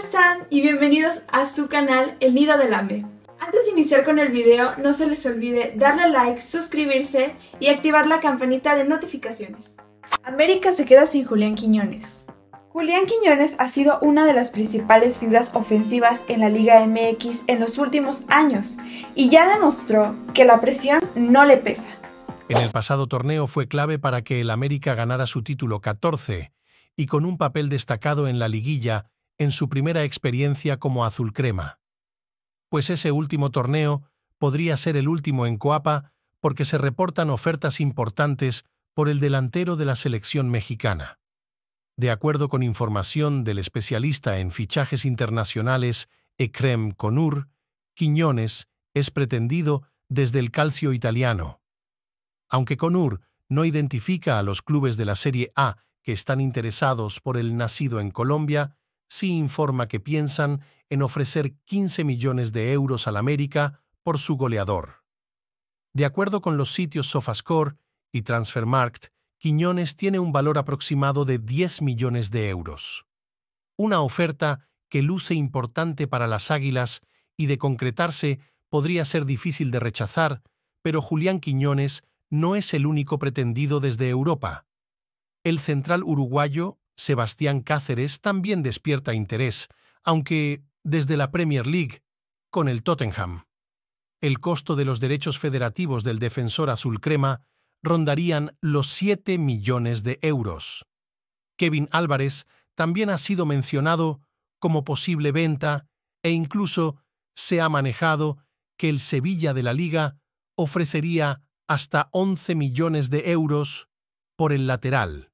están? Y bienvenidos a su canal El Nido del Hambre. Antes de iniciar con el video, no se les olvide darle like, suscribirse y activar la campanita de notificaciones. América se queda sin Julián Quiñones. Julián Quiñones ha sido una de las principales fibras ofensivas en la Liga MX en los últimos años y ya demostró que la presión no le pesa. En el pasado torneo fue clave para que el América ganara su título 14 y con un papel destacado en la liguilla en su primera experiencia como azul crema. Pues ese último torneo podría ser el último en Coapa porque se reportan ofertas importantes por el delantero de la selección mexicana. De acuerdo con información del especialista en fichajes internacionales Ecrem Conur, Quiñones es pretendido desde el calcio italiano. Aunque Conur no identifica a los clubes de la Serie A que están interesados por el nacido en Colombia, sí informa que piensan en ofrecer 15 millones de euros al América por su goleador. De acuerdo con los sitios Sofascore y Transfermarkt, Quiñones tiene un valor aproximado de 10 millones de euros. Una oferta que luce importante para las Águilas y de concretarse podría ser difícil de rechazar, pero Julián Quiñones no es el único pretendido desde Europa. El central uruguayo Sebastián Cáceres también despierta interés, aunque desde la Premier League, con el Tottenham. El costo de los derechos federativos del defensor azul crema rondarían los 7 millones de euros. Kevin Álvarez también ha sido mencionado como posible venta e incluso se ha manejado que el Sevilla de la Liga ofrecería hasta 11 millones de euros por el lateral.